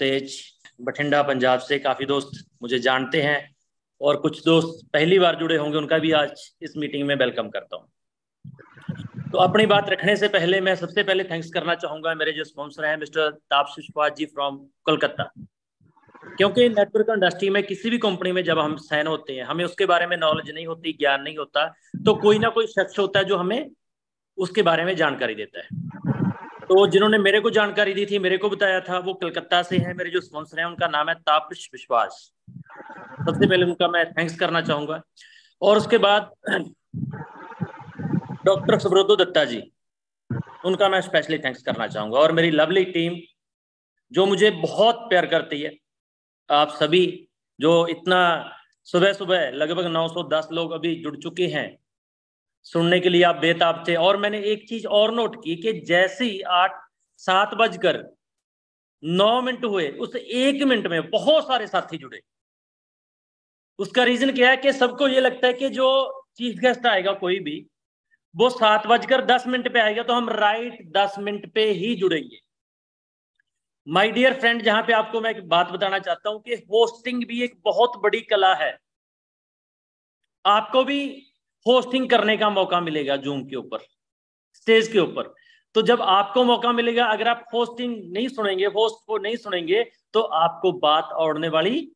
तेज बठिंडा पंजाब से काफ़ी दोस्त मुझे जानते हैं और कुछ दोस्त पहली बार जुड़े होंगे उनका भी आज इस मीटिंग में वेलकम करता हूं तो अपनी बात रखने से पहले मैं सबसे पहले थैंक्स करना चाहूंगा मेरे जो स्पॉन्सर हैं मिस्टर ताप सुपात जी फ्रॉम कोलकाता क्योंकि नेटवर्क इंडस्ट्री में किसी भी कंपनी में जब हम सैन होते हैं हमें उसके बारे में नॉलेज नहीं होती ज्ञान नहीं होता तो कोई ना कोई शख्स होता है जो हमें उसके बारे में जानकारी देता है तो जिन्होंने मेरे को जानकारी दी थी मेरे को बताया था वो कलकत्ता से है मेरे जो स्पॉन्सर हैं उनका नाम है तापिश विश्वास सबसे पहले उनका मैं थैंक्स करना चाहूंगा और उसके बाद डॉक्टर सुब्रतो दत्ता जी उनका मैं स्पेशली थैंक्स करना चाहूंगा और मेरी लवली टीम जो मुझे बहुत प्यार करती है आप सभी जो इतना सुबह सुबह लगभग 910 लोग अभी जुड़ चुके हैं सुनने के लिए आप बेताब थे और मैंने एक चीज और नोट की कि जैसे ही आठ सात बजकर नौ मिनट हुए उस एक मिनट में बहुत सारे साथी जुड़े उसका रीजन क्या है कि सबको ये लगता है कि जो चीफ गेस्ट आएगा कोई भी वो सात बजकर दस मिनट पे आएगा तो हम राइट दस मिनट पे ही जुड़ेंगे माय डियर फ्रेंड जहां पे आपको मैं एक बात बताना चाहता हूं कि होस्टिंग भी एक बहुत बड़ी कला है आपको भी होस्टिंग करने का मौका मिलेगा जूम के ऊपर स्टेज के ऊपर तो जब आपको मौका मिलेगा अगर आप होस्टिंग नहीं सुनेंगे होस्ट को नहीं सुनेंगे तो आपको बात ओढ़ने वाली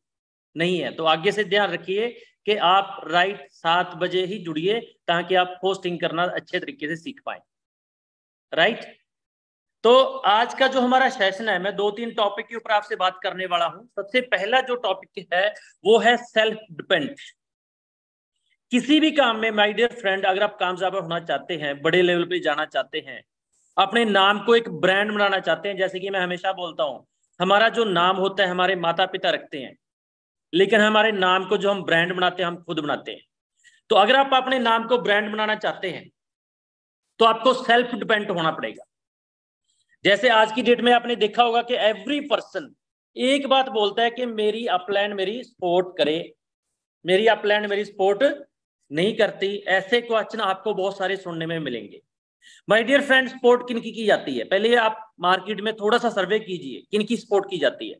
नहीं है तो आगे से ध्यान रखिए कि आप राइट सात बजे ही जुड़िए ताकि आप होस्टिंग करना अच्छे तरीके से सीख पाए राइट तो आज का जो हमारा सेशन है मैं दो तीन टॉपिक के ऊपर आपसे बात करने वाला हूं सबसे पहला जो टॉपिक है वो है सेल्फ डिपेंड किसी भी काम में माय डियर फ्रेंड अगर आप कामयाब होना चाहते हैं बड़े लेवल पे जाना चाहते हैं अपने नाम को एक ब्रांड बनाना चाहते हैं जैसे कि मैं हमेशा बोलता हूँ हमारा जो नाम होता है हमारे माता पिता रखते हैं लेकिन हमारे नाम को जो हम ब्रांड बनाते हैं हम खुद बनाते हैं तो अगर आप अपने नाम को ब्रांड बनाना चाहते हैं तो आपको सेल्फ डिपेंड होना पड़ेगा जैसे आज की डेट में आपने देखा होगा कि एवरी पर्सन एक बात बोलता है कि मेरी अपलैंड मेरी सपोर्ट करे मेरी अपलैंड मेरी सपोर्ट नहीं करती ऐसे क्वेश्चन आपको बहुत सारे सुनने में मिलेंगे माय डियर फ्रेंड सपोर्ट किन की, की जाती है पहले आप मार्केट में थोड़ा सा सर्वे कीजिए किन की सपोर्ट की जाती है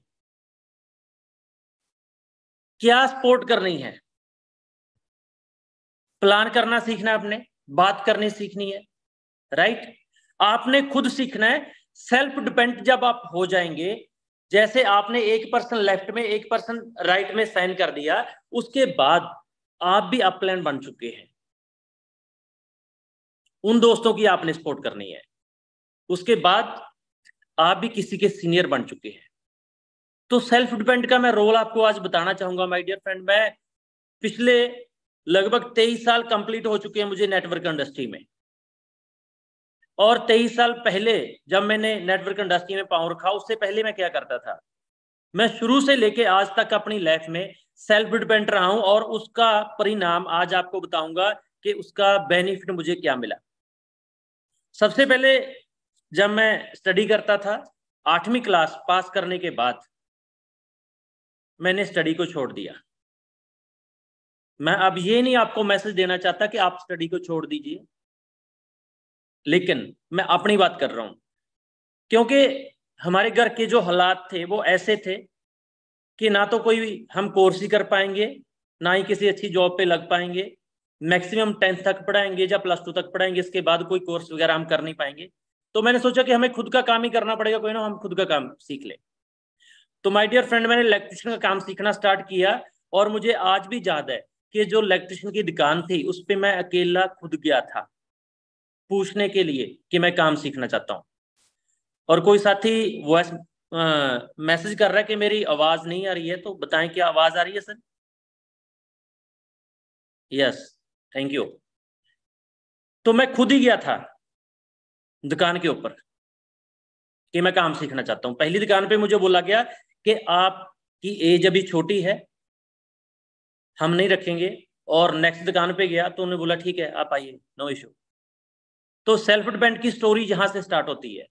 क्या सपोर्ट करनी है प्लान करना सीखना है आपने बात करनी सीखनी है राइट आपने खुद सीखना है सेल्फ डिपेंड जब आप हो जाएंगे जैसे आपने एक पर्सन लेफ्ट में एक पर्सन राइट में साइन कर दिया उसके बाद आप भी अपलैंड बन चुके हैं उन दोस्तों की आपने सपोर्ट करनी है उसके बाद आप भी किसी के सीनियर बन चुके हैं तो सेल्फ डिपेंड का मैं रोल आपको आज बताना चाहूंगा माय डियर फ्रेंड मैं पिछले लगभग तेईस साल कंप्लीट हो चुके हैं मुझे नेटवर्क इंडस्ट्री में और तेईस साल पहले जब मैंने नेटवर्क इंडस्ट्री में पाँव रखा उससे पहले मैं क्या करता था मैं शुरू से लेके आज तक अपनी लाइफ में सेल्फ डिपेंड रहा हूं और उसका परिणाम आज आपको बताऊंगा कि उसका बेनिफिट मुझे क्या मिला सबसे पहले जब मैं स्टडी करता था आठवीं क्लास पास करने के बाद मैंने स्टडी को छोड़ दिया मैं अब ये नहीं आपको मैसेज देना चाहता कि आप स्टडी को छोड़ दीजिए लेकिन मैं अपनी बात कर रहा हूं क्योंकि हमारे घर के जो हालात थे वो ऐसे थे कि ना तो कोई हम कोर्स ही कर पाएंगे ना ही किसी अच्छी जॉब पे लग पाएंगे मैक्सिमम टेंथ तक पढ़ाएंगे या प्लस टू तक पढ़ाएंगे इसके बाद कोई कोर्स वगैरह हम कर नहीं पाएंगे तो मैंने सोचा कि हमें खुद का काम ही करना पड़ेगा कोई ना हम खुद का काम सीख ले तो माय डियर फ्रेंड मैंने इलेक्ट्रिशियन का काम सीखना स्टार्ट किया और मुझे आज भी याद है कि जो इलेक्ट्रिशियन की दुकान थी उस पर मैं अकेला खुद गया था पूछने के लिए कि मैं काम सीखना चाहता हूँ और कोई साथी वॉइस मैसेज कर रहा है कि मेरी आवाज नहीं आ रही है तो बताएं क्या आवाज आ रही है सर यस थैंक यू तो मैं खुद ही गया था दुकान के ऊपर कि मैं काम सीखना चाहता हूं पहली दुकान पे मुझे बोला गया कि आपकी एज अभी छोटी है हम नहीं रखेंगे और नेक्स्ट दुकान पे गया तो उन्होंने बोला ठीक है आप आइए नो इशू तो सेल्फ डिपेंड की स्टोरी यहां से स्टार्ट होती है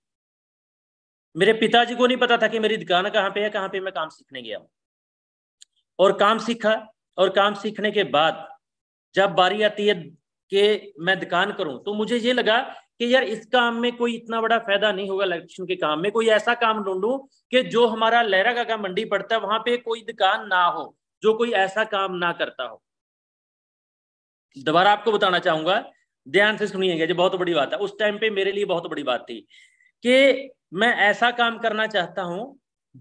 मेरे पिताजी को नहीं पता था कि मेरी दुकान कहाँ पे है कहाँ पे मैं काम सीखने गया हूँ और काम सीखा और काम सीखने के बाद जब बारी आती है कि मैं दुकान करूं तो मुझे ये लगा कि यार इस काम में कोई इतना बड़ा फायदा नहीं होगा इलेक्ट्रिशियन के काम में कोई ऐसा काम ढूंढूं कि जो हमारा लहरा का, का मंडी पड़ता है वहां पे कोई दुकान ना हो जो कोई ऐसा काम ना करता हो दोबारा आपको बताना चाहूंगा ध्यान से सुनिएगा जो बहुत बड़ी बात है उस टाइम पे मेरे लिए बहुत बड़ी बात थी कि मैं ऐसा काम करना चाहता हूं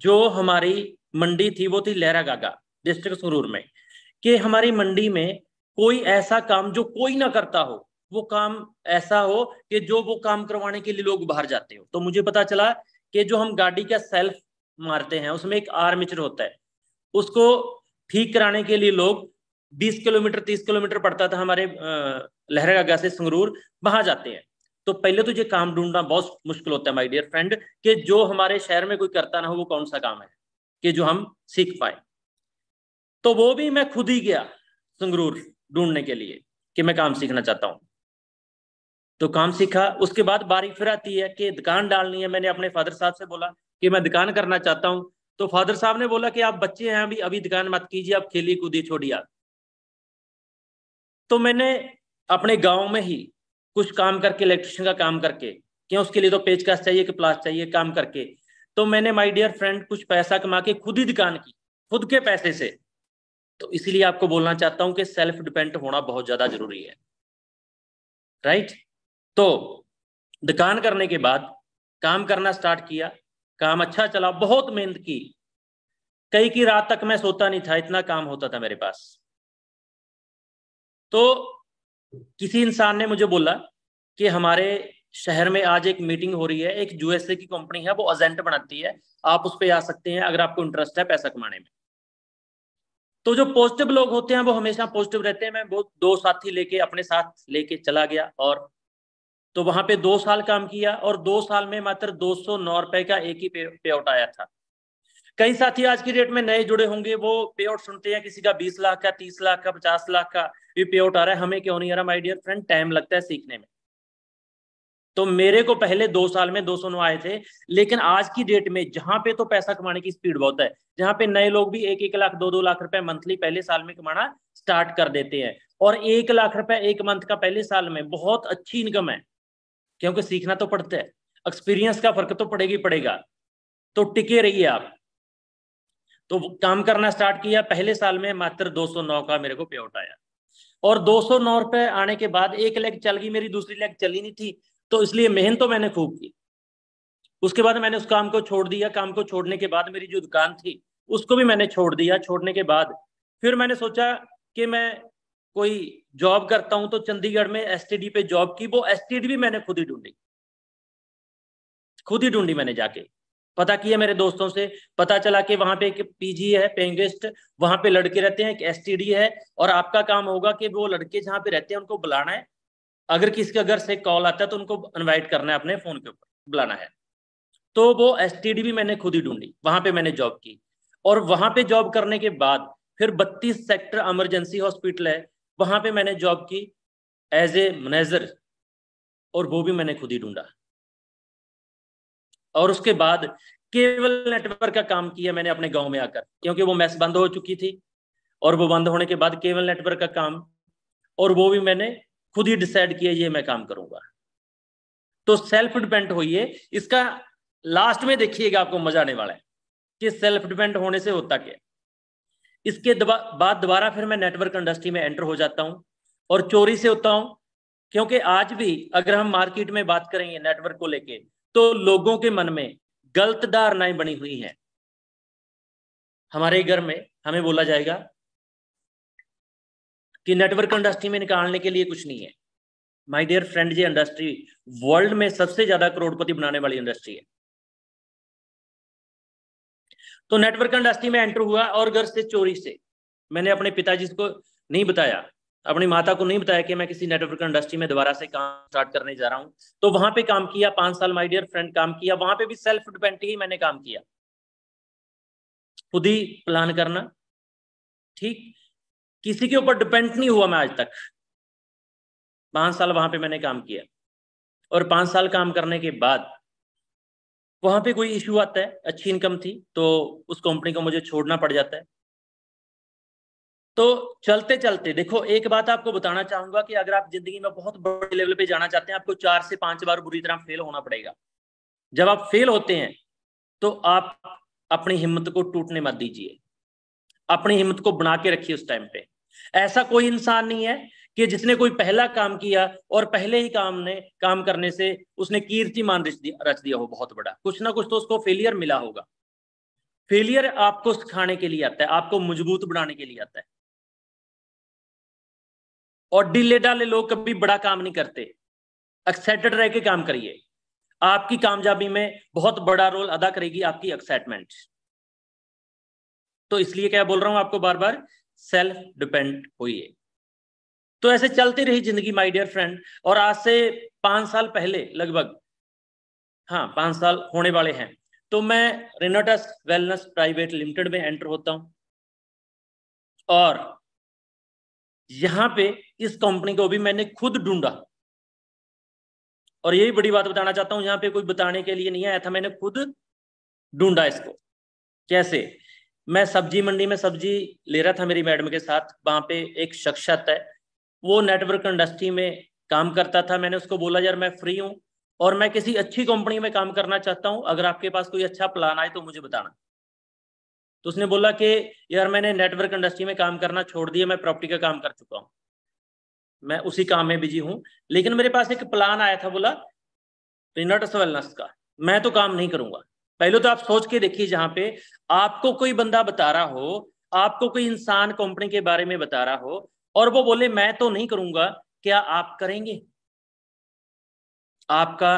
जो हमारी मंडी थी वो थी लहरा गागा डिस्ट्रिक्ट सुरूर में कि हमारी मंडी में कोई ऐसा काम जो कोई ना करता हो वो काम ऐसा हो कि जो वो काम करवाने के लिए लोग बाहर जाते हो तो मुझे पता चला कि जो हम गाड़ी का सेल्फ मारते हैं उसमें एक आर्मिचर होता है उसको ठीक कराने के लिए लोग 20 किलोमीटर 30 किलोमीटर पड़ता था हमारे लहरागा से संगरूर वहां जाते हैं तो पहले तो ये काम ढूंढना बहुत मुश्किल होता है माय डियर फ्रेंड कि जो हमारे शहर में कोई करता ना हो वो कौन सा काम है कि जो हम सीख पाए तो वो भी मैं खुद ही गया संगरूर ढूंढने के लिए कि मैं काम सीखना चाहता हूं तो काम सीखा उसके बाद बारी फिर आती है कि दुकान डालनी है मैंने अपने फादर साहब से बोला कि मैं दुकान करना चाहता हूँ तो फादर साहब ने बोला कि आप बच्चे हैं अभी अभी दुकान मत कीजिए आप खेली कूदी छोड़िए तो मैंने अपने गांव में ही कुछ काम करके इलेक्ट्रिशियन का काम करके क्यों उसके लिए तो पेज चाहिए कि प्लास चाहिए काम करके तो मैंने माय डियर फ्रेंड कुछ पैसा कमा के खुद ही दुकान की खुद के पैसे से तो इसीलिए आपको बोलना चाहता हूं कि सेल्फ डिपेंड होना बहुत ज्यादा जरूरी है राइट तो दुकान करने के बाद काम करना स्टार्ट किया काम अच्छा चला बहुत मेहनत की कई की रात तक मैं सोता नहीं था इतना काम होता था मेरे पास तो किसी इंसान ने मुझे बोला कि हमारे शहर में आज एक मीटिंग हो रही है एक यूएसए की कंपनी है वो एजेंट बनाती है आप उस पर आ सकते हैं अगर आपको इंटरेस्ट है पैसा कमाने में तो जो पॉजिटिव लोग होते हैं वो हमेशा पॉजिटिव रहते हैं मैं बहुत दो साथी लेके अपने साथ लेके चला गया और तो वहां पे दो साल काम किया और दो साल में मात्र दो सौ नौ रुपए का एक ही पे, पे आउट आया था कई साथी आज की डेट में नए जुड़े होंगे वो पे आउट सुनते हैं किसी का बीस लाख का तीस लाख का पचास लाख का भी पे आउट आ रहा है हमें क्यों नहीं आ रहा माई डियर फ्रेंड टाइम लगता है सीखने में तो मेरे को पहले दो साल में दो सौ आए थे लेकिन आज की डेट में जहां पे तो पैसा कमाने की स्पीड बहुत है जहां पे नए लोग भी एक एक लाख दो दो लाख रुपए मंथली पहले साल में कमाना स्टार्ट कर देते हैं और एक लाख रुपए एक मंथ का पहले साल में बहुत अच्छी इनकम है क्योंकि सीखना तो पड़ता है एक्सपीरियंस का फर्क तो पड़ेगी पड़ेगा तो टिके रहिए आप तो काम करना स्टार्ट किया पहले साल में मात्र 209 का मेरे को पे आउट आया और 209 रुपए आने के बाद एक लेग चल गई मेरी दूसरी लेग चली नहीं थी तो इसलिए मेहनत तो मैंने खूब की उसके बाद मैंने उस काम को छोड़ दिया काम को छोड़ने के बाद मेरी जो दुकान थी उसको भी मैंने छोड़ दिया छोड़ने के बाद फिर मैंने सोचा कि मैं कोई जॉब करता हूं तो चंडीगढ़ में एस पे जॉब की वो एस भी मैंने खुद ही ढूंढी खुद ही ढूंढी मैंने जाके पता किया मेरे दोस्तों से पता चला कि वहां पे एक पीजी है पेंगेस्ट वहां पे लड़के रहते हैं एक एसटीडी है और आपका काम होगा कि वो लड़के जहाँ पे रहते हैं उनको बुलाना है अगर किसी के घर से कॉल आता है तो उनको इन्वाइट करना है अपने फोन के ऊपर बुलाना है तो वो एस भी मैंने खुद ही ढूंढी वहां पे मैंने जॉब की और वहां पे जॉब करने के बाद फिर बत्तीस सेक्टर एमरजेंसी हॉस्पिटल है वहां पे मैंने जॉब की एज ए मैनेजर और वो भी मैंने खुद ही ढूंढा और उसके बाद केबल नेटवर्क का काम किया मैंने अपने गांव में आकर क्योंकि वो मैस बंद हो चुकी थी और वो बंद होने के बाद केबल नेटवर्क का काम और वो भी मैंने खुद ही डिसाइड किया ये मैं काम करूंगा तो सेल्फ डिपेंड होइए इसका लास्ट में देखिएगा आपको मजा आने वाला है कि सेल्फ डिपेंड होने से होता क्या इसके बाद दोबारा फिर मैं नेटवर्क इंडस्ट्री में एंटर हो जाता हूँ और चोरी से होता हूँ क्योंकि आज भी अगर हम मार्केट में बात करेंगे नेटवर्क को लेके तो लोगों के मन में गलत धारणाएं बनी हुई हैं हमारे घर में हमें बोला जाएगा कि नेटवर्क इंडस्ट्री में निकालने के लिए कुछ नहीं है माय डियर फ्रेंड ये इंडस्ट्री वर्ल्ड में सबसे ज्यादा करोड़पति बनाने वाली इंडस्ट्री है तो नेटवर्क इंडस्ट्री में एंटर हुआ और घर से चोरी से मैंने अपने पिताजी को नहीं बताया अपनी माता को नहीं बताया कि मैं किसी नेटवर्क इंडस्ट्री में दोबारा से काम स्टार्ट करने जा रहा हूं तो वहां पे काम किया पांच साल माय डियर फ्रेंड काम किया वहां पे भी सेल्फ डिपेंड ही मैंने काम किया खुद ही प्लान करना ठीक किसी के ऊपर डिपेंड नहीं हुआ मैं आज तक पांच साल वहां पे मैंने काम किया और पांच साल काम करने के बाद वहां पे कोई इश्यू आता है अच्छी इनकम थी तो उस कंपनी को मुझे छोड़ना पड़ जाता है तो चलते चलते देखो एक बात आपको बताना चाहूंगा कि अगर आप जिंदगी में बहुत बड़े लेवल पे जाना चाहते हैं आपको चार से पांच बार बुरी तरह फेल होना पड़ेगा जब आप फेल होते हैं तो आप अपनी हिम्मत को टूटने मत दीजिए अपनी हिम्मत को बना के रखिए उस टाइम पे ऐसा कोई इंसान नहीं है कि जिसने कोई पहला काम किया और पहले ही काम ने काम करने से उसने कीर्तिमान रच दिया रच दिया हो बहुत बड़ा कुछ ना कुछ तो उसको फेलियर मिला होगा फेलियर आपको सिखाने के लिए आता है आपको मजबूत बनाने के लिए आता है और ढीले डाले लोग कभी बड़ा काम नहीं करते एक्साइटेड रह के काम करिए आपकी कामयाबी में बहुत बड़ा रोल अदा करेगी आपकी एक्साइटमेंट तो इसलिए क्या बोल रहा हूं आपको बार बार सेल्फ डिपेंड होइए तो ऐसे चलती रही जिंदगी माय डियर फ्रेंड और आज से पांच साल पहले लगभग हाँ पांच साल होने वाले हैं तो मैं रिनोटस वेलनेस प्राइवेट लिमिटेड में एंटर होता हूं और यहां पे इस कंपनी को भी मैंने खुद ढूंढा और यही बड़ी बात बताना चाहता हूं यहां पे कोई बताने के लिए नहीं आया था मैंने खुद ढूंढा इसको कैसे मैं सब्जी मंडी में सब्जी ले रहा था मेरी मैडम के साथ वहां पे एक शख्सत है वो नेटवर्क इंडस्ट्री में काम करता था मैंने उसको बोला यार मैं फ्री हूं और मैं किसी अच्छी कंपनी में काम करना चाहता हूं अगर आपके पास कोई अच्छा प्लान आए तो मुझे बताना तो उसने बोला कि यार मैंने नेटवर्क इंडस्ट्री में काम करना छोड़ दिया मैं प्रॉपर्टी का काम कर चुका हूं मैं उसी काम में बिजी हूं लेकिन मेरे पास एक प्लान आया था बोला रिनर्टस वेलनेस का मैं तो काम नहीं करूंगा पहले तो आप सोच के देखिए जहां पे आपको कोई बंदा बता रहा हो आपको कोई इंसान कंपनी के बारे में बता रहा हो और वो बोले मैं तो नहीं करूंगा क्या आप करेंगे आपका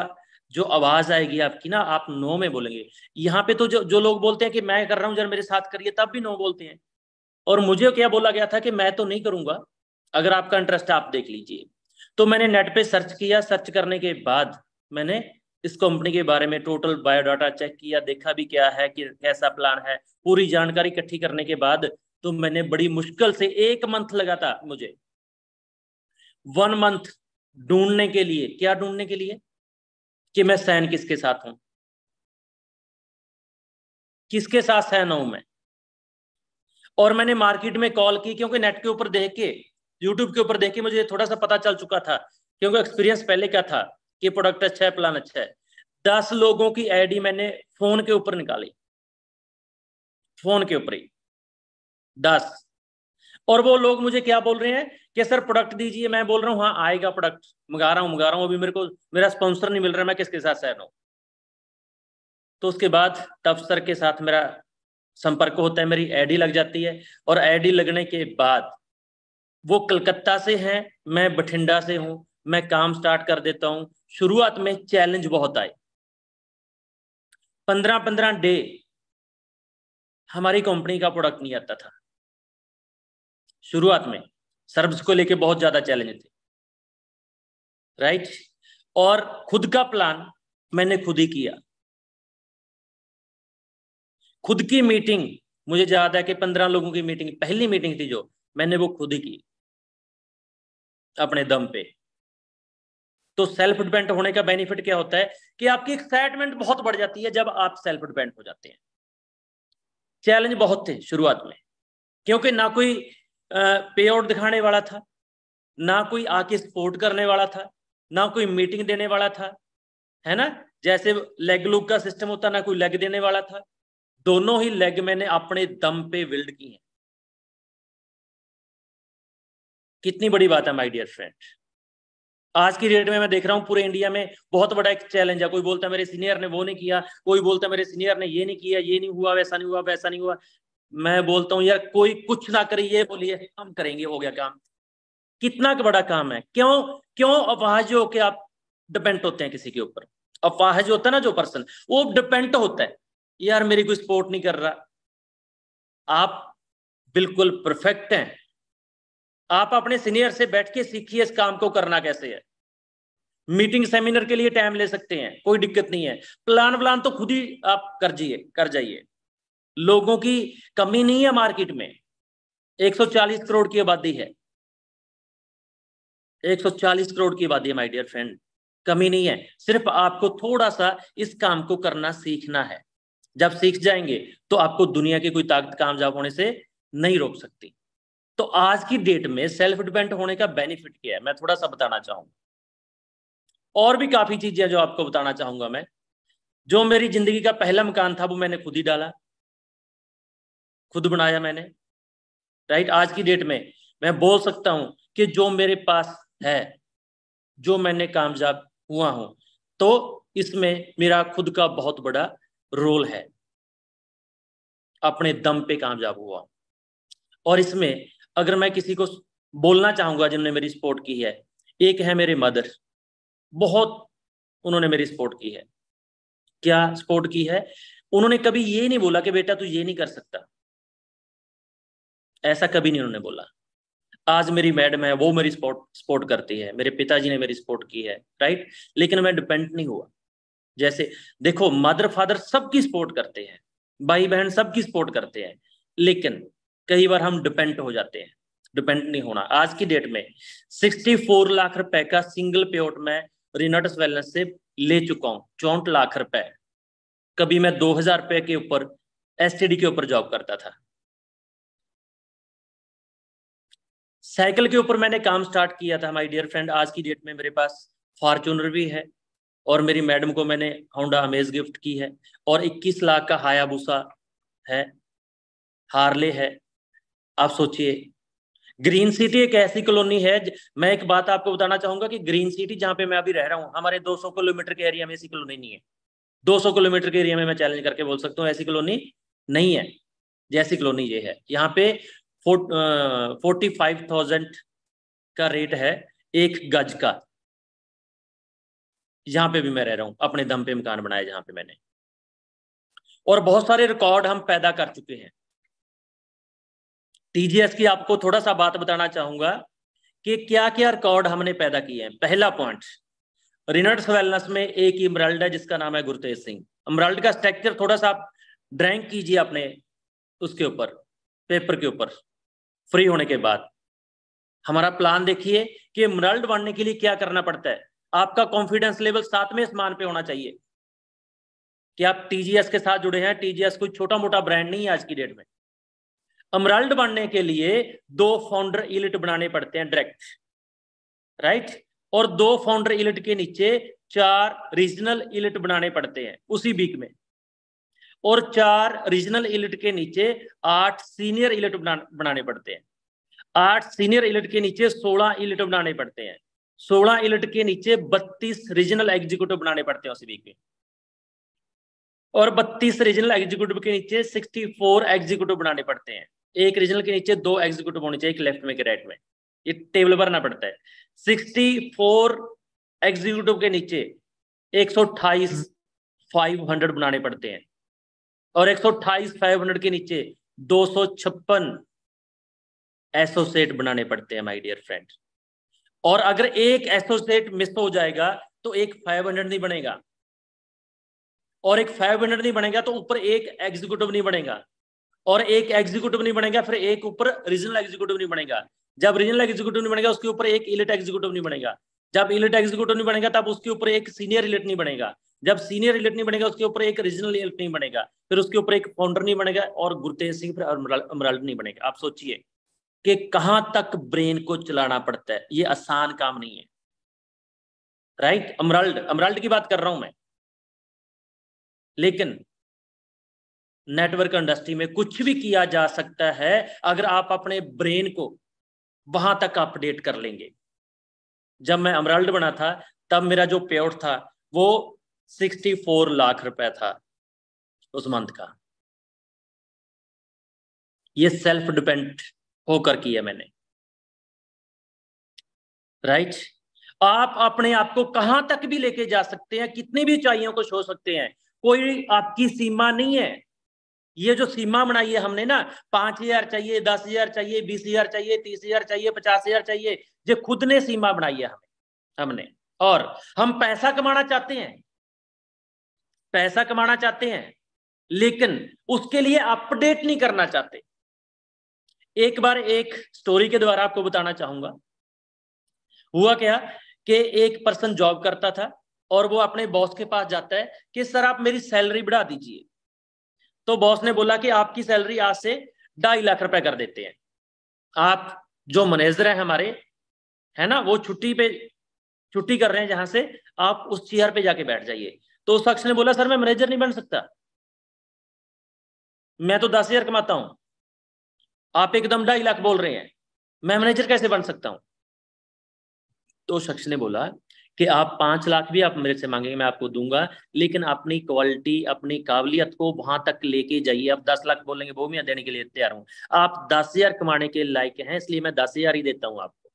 जो आवाज आएगी आपकी ना आप नो में बोलेंगे यहाँ पे तो जो जो लोग बोलते हैं कि मैं कर रहा हूँ जरा मेरे साथ करिए तब भी नो बोलते हैं और मुझे क्या बोला गया था कि मैं तो नहीं करूंगा अगर आपका इंटरेस्ट आप देख लीजिए तो मैंने नेट पे सर्च किया सर्च करने के बाद मैंने इस कंपनी के बारे में टोटल बायोडाटा चेक किया देखा भी क्या है कि कैसा प्लान है पूरी जानकारी इकट्ठी करने के बाद तो मैंने बड़ी मुश्किल से एक मंथ लगा था मुझे वन मंथ ढूंढने के लिए क्या ढूंढने के लिए कि मैं सहन किसके साथ हूं किसके साथ सहन हूं मैं और मैंने मार्केट में कॉल की क्योंकि नेट के ऊपर देख के यूट्यूब के ऊपर देख के मुझे थोड़ा सा पता चल चुका था क्योंकि एक्सपीरियंस पहले क्या था कि प्रोडक्ट अच्छा है प्लान अच्छा है दस लोगों की आईडी मैंने फोन के ऊपर निकाली फोन के ऊपर ही दस और वो लोग मुझे क्या बोल रहे हैं कि सर प्रोडक्ट दीजिए मैं बोल रहा हूँ हाँ आएगा प्रोडक्ट मंगा रहा हूँ मंगा रहा हूँ अभी मेरे को मेरा स्पॉन्सर नहीं मिल रहा मैं किसके साथ सहन हूँ तो उसके बाद तब सर के साथ मेरा संपर्क होता है मेरी एडी लग जाती है और एडी लगने के बाद वो कलकत्ता से हैं मैं बठिंडा से हूँ मैं काम स्टार्ट कर देता हूँ शुरुआत में चैलेंज बहुत आए पंद्रह पंद्रह डे हमारी कंपनी का प्रोडक्ट नहीं आता था शुरुआत में सर्ब्स को लेके बहुत ज्यादा चैलेंज थे राइट और खुद का प्लान मैंने खुद ही किया खुद की मीटिंग मुझे याद है कि पंद्रह लोगों की मीटिंग पहली मीटिंग थी जो मैंने वो खुद ही की अपने दम पे तो सेल्फ डिपेंड होने का बेनिफिट क्या होता है कि आपकी एक्साइटमेंट बहुत बढ़ जाती है जब आप सेल्फ डिपेंड हो जाते हैं चैलेंज बहुत थे शुरुआत में क्योंकि ना कोई पे आउट दिखाने वाला था ना कोई आके सपोर्ट करने वाला था ना कोई मीटिंग देने वाला था है ना जैसे लेग लूक का सिस्टम होता ना कोई लेग देने वाला था दोनों ही लेग मैंने अपने दम पे बिल्ड की है कितनी बड़ी बात है माय डियर फ्रेंड आज की डेट में मैं देख रहा हूं पूरे इंडिया में बहुत बड़ा एक चैलेंज है कोई बोलता है मेरे सीनियर ने वो नहीं किया कोई बोलता है मेरे सीनियर ने ये नहीं किया ये नहीं हुआ वैसा नहीं हुआ वैसा नहीं हुआ मैं बोलता हूं यार कोई कुछ ना करे ये बोलिए हम करेंगे हो गया काम कितना बड़ा काम है क्यों क्यों अफवाहज होके आप डिपेंड होते हैं किसी के ऊपर अफवाहज होता है ना जो पर्सन वो डिपेंड होता है यार मेरी कोई सपोर्ट नहीं कर रहा आप बिल्कुल परफेक्ट हैं आप अपने सीनियर से बैठ के सीखिए इस काम को करना कैसे है मीटिंग सेमिनार के लिए टाइम ले सकते हैं कोई दिक्कत नहीं है प्लान व्लान तो खुद ही आप कर जाइए कर जाइए लोगों की कमी नहीं है मार्केट में 140 करोड़ की आबादी है 140 करोड़ की आबादी है माय डियर फ्रेंड कमी नहीं है सिर्फ आपको थोड़ा सा इस काम को करना सीखना है जब सीख जाएंगे तो आपको दुनिया की कोई ताकत कामयाब होने से नहीं रोक सकती तो आज की डेट में सेल्फ डिपेंड होने का बेनिफिट क्या है मैं थोड़ा सा बताना चाहूंगा और भी काफी चीजें जो आपको बताना चाहूंगा मैं जो मेरी जिंदगी का पहला मकान था वो मैंने खुद ही डाला खुद बनाया मैंने राइट आज की डेट में मैं बोल सकता हूं कि जो मेरे पास है जो मैंने कामयाब हुआ हूं तो इसमें मेरा खुद का बहुत बड़ा रोल है अपने दम पे कामयाब हुआ और इसमें अगर मैं किसी को बोलना चाहूंगा जिनने मेरी सपोर्ट की है एक है मेरे मदर बहुत उन्होंने मेरी सपोर्ट की है क्या सपोर्ट की है उन्होंने कभी ये नहीं बोला कि बेटा तू ये नहीं कर सकता ऐसा कभी नहीं उन्होंने बोला आज मेरी मैडम है वो मेरी सपोर्ट सपोर्ट करती है मेरे पिताजी ने मेरी सपोर्ट की है राइट लेकिन मैं डिपेंड नहीं हुआ जैसे देखो मदर फादर सबकी सपोर्ट करते हैं भाई बहन सबकी सपोर्ट करते हैं लेकिन कई बार हम डिपेंड हो जाते हैं डिपेंड नहीं होना आज की डेट में 64 लाख रुपए का सिंगल पेट में रिनोटस वेलनेस से ले चुका हूँ चौंठ लाख रुपए कभी मैं दो हजार रुपए के ऊपर एस के ऊपर जॉब करता था साइकिल के ऊपर मैंने काम स्टार्ट किया था माई डियर फ्रेंड आज की डेट में मेरे पास फॉर्चूनर भी है और मेरी मैडम को मैंने होंडा अमेज गिफ्ट की है और 21 लाख का हायाबूसा है हार्ले है आप सोचिए ग्रीन सिटी एक ऐसी कॉलोनी है मैं एक बात आपको बताना चाहूंगा कि ग्रीन सिटी जहां पे मैं अभी रह रहा हूं हमारे 200 किलोमीटर के एरिया में ऐसी कॉलोनी नहीं है 200 किलोमीटर के एरिया में मैं चैलेंज करके बोल सकता हूँ ऐसी कॉलोनी नहीं है जैसी कॉलोनी ये है यहाँ पे फोर्टी फाइव थाउजेंड का रेट है एक गज का यहां पे भी मैं रह रहा हूं अपने दम पे मकान बनाया जहां पे मैंने और बहुत सारे रिकॉर्ड हम पैदा कर चुके हैं टीजीएस की आपको थोड़ा सा बात बताना चाहूंगा कि क्या क्या रिकॉर्ड हमने पैदा किए हैं पहला पॉइंट रिनर्ड्स वेलनेस में एक इमरल्ड है जिसका नाम है गुरतेज सिंह इमरल्ड का स्ट्रक्चर थोड़ा सा आप ड्राइंग कीजिए अपने उसके ऊपर पेपर के ऊपर फ्री होने के बाद हमारा प्लान देखिए कि मरल्ड बनने के लिए क्या करना पड़ता है आपका कॉन्फिडेंस लेवल सातवें स्थान पे होना चाहिए कि आप टीजीएस के साथ जुड़े हैं टीजीएस कोई छोटा मोटा ब्रांड नहीं है आज की डेट में अमराल्ड बनने के लिए दो फाउंडर इलिट बनाने पड़ते हैं डायरेक्ट राइट और दो फाउंडर इलिट के नीचे चार रीजनल इलिट बनाने पड़ते हैं उसी वीक में और चार रीजनल इलिट के नीचे आठ सीनियर इलिट बनाने पड़ते हैं आठ सीनियर इलिट के नीचे सोलह इलिट बनाने पड़ते हैं सोलह इलिट के नीचे बत्तीस रीजनल एग्जीक्यूटिव बनाने पड़ते हैं उस वीक में और बत्तीस रीजनल एग्जीक्यूटिव के नीचे सिक्सटी फोर एग्जीक्यूटिव बनाने पड़ते हैं एक रीजनल के नीचे दो एग्जीक्यूटिव होने चाहिए एक लेफ्ट में एक राइट में ये टेबल भरना पड़ता है सिक्सटी फोर एग्जीक्यूटिव के नीचे एक सौ अट्ठाईस फाइव हंड्रेड बनाने पड़ते हैं और एक सौ के नीचे दो एसोसिएट बनाने पड़ते हैं माय डियर फ्रेंड और अगर एक एसोसिएट मिस हो जाएगा तो एक 500 नहीं बनेगा और एक 500 नहीं बनेगा तो ऊपर एक एग्जीक्यूटिव नहीं बनेगा और एक एग्जीक्यूटिव नहीं बनेगा फिर एक ऊपर रीजनल एग्जीक्यूटिव नहीं बनेगा जब रीजनल एग्जीक्यूटिव नहीं बनेगा उसके ऊपर एक इलेट एग्जीक्यूटिव नहीं बनेगा जब इलेट एग्जीक्यूटिव नहीं बनेगा तब उसके ऊपर एक सीनियर इलेट नहीं बनेगा जब सीनियर इलेट नहीं बनेगा उसके ऊपर एक रीजनल इलेट नहीं बनेगा फिर उसके ऊपर एक फाउंडर नहीं बनेगा और गुरुतेज सिंह फिर अमराल्ड नहीं बनेगा आप सोचिए कि कहां तक ब्रेन को चलाना पड़ता है ये आसान काम नहीं है राइट अमराल्ड अमराल्ड की बात कर रहा हूं मैं लेकिन नेटवर्क इंडस्ट्री में कुछ भी किया जा सकता है अगर आप अपने ब्रेन को वहां तक अपडेट कर लेंगे जब मैं अमराल्ड बना था तब मेरा जो पेआउट था वो सिक्सटी फोर लाख रुपए था उस मंथ का ये सेल्फ डिपेंड होकर किया मैंने राइट right? आप अपने आप को कहां तक भी लेके जा सकते हैं कितनी भी ऊंचाइयों को छो सकते हैं कोई आपकी सीमा नहीं है ये जो सीमा बनाई है हमने ना पांच हजार चाहिए दस हजार चाहिए बीस हजार चाहिए तीस हजार चाहिए पचास हजार चाहिए ये खुद ने सीमा बनाई है हमें हमने और हम पैसा कमाना चाहते हैं पैसा कमाना चाहते हैं लेकिन उसके लिए अपडेट नहीं करना चाहते एक बार एक स्टोरी के द्वारा आपको बताना चाहूंगा हुआ क्या कि एक पर्सन जॉब करता था और वो अपने बॉस के पास जाता है कि सर आप मेरी सैलरी बढ़ा दीजिए तो बॉस ने बोला कि आपकी सैलरी आज से ढाई लाख रुपए कर देते हैं आप जो मैनेजर है हमारे है ना वो छुट्टी पे छुट्टी कर रहे हैं जहां से आप उस चेयर पे जाके बैठ जाइए तो उस शख्स ने बोला सर मैं मैनेजर नहीं बन सकता मैं तो दस हजार कमाता हूं आप एकदम ढाई लाख बोल रहे हैं मैं मैनेजर कैसे बन सकता हूं तो शख्स ने बोला कि आप पांच लाख भी आप मेरे से मांगेंगे मैं आपको दूंगा लेकिन अपनी क्वालिटी अपनी काबिलियत को वहां तक लेके जाइए आप दस लाख बोलेंगे वो मैं देने के लिए तैयार हूँ आप दस हजार कमाने के लायक हैं इसलिए मैं दस हजार ही देता हूँ आपको